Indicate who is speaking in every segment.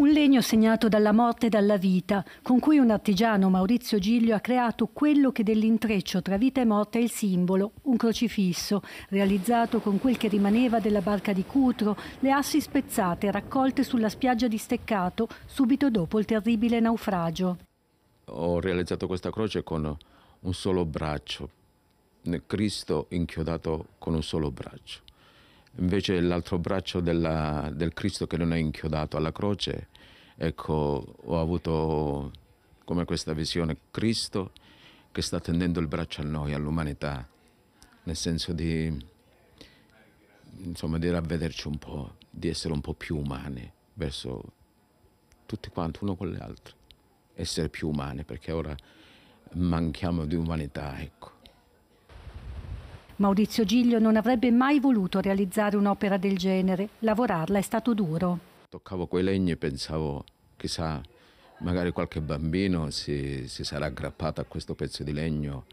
Speaker 1: Un legno segnato dalla morte e dalla vita, con cui un artigiano Maurizio Giglio ha creato quello che dell'intreccio tra vita e morte è il simbolo, un crocifisso, realizzato con quel che rimaneva della barca di Cutro, le assi spezzate raccolte sulla spiaggia di Steccato subito dopo il terribile naufragio.
Speaker 2: Ho realizzato questa croce con un solo braccio, Cristo inchiodato con un solo braccio invece l'altro braccio della, del Cristo che non è inchiodato alla croce, ecco, ho avuto come questa visione Cristo che sta tendendo il braccio a noi, all'umanità, nel senso di, insomma, di ravvederci un po', di essere un po' più umani verso tutti quanti, uno con gli altri, essere più umani, perché ora manchiamo di umanità, ecco.
Speaker 1: Maurizio Giglio non avrebbe mai voluto realizzare un'opera del genere, lavorarla è stato duro.
Speaker 2: Toccavo quei legni e pensavo, chissà, magari qualche bambino si, si sarà aggrappato a questo pezzo di legno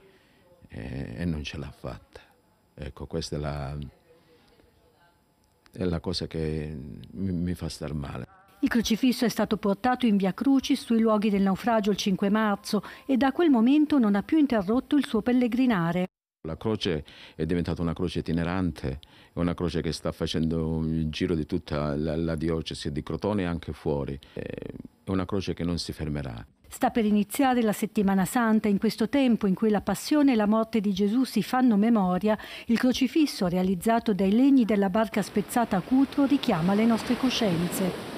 Speaker 2: e, e non ce l'ha fatta. Ecco, questa è la, è la cosa che mi, mi fa star male.
Speaker 1: Il crocifisso è stato portato in via Crucis sui luoghi del naufragio il 5 marzo e da quel momento non ha più interrotto il suo pellegrinare
Speaker 2: la croce è diventata una croce itinerante, è una croce che sta facendo il giro di tutta la, la diocesi di Crotone e anche fuori. È una croce che non si fermerà.
Speaker 1: Sta per iniziare la settimana santa, in questo tempo in cui la passione e la morte di Gesù si fanno memoria, il crocifisso realizzato dai legni della barca spezzata a Cutro richiama le nostre coscienze.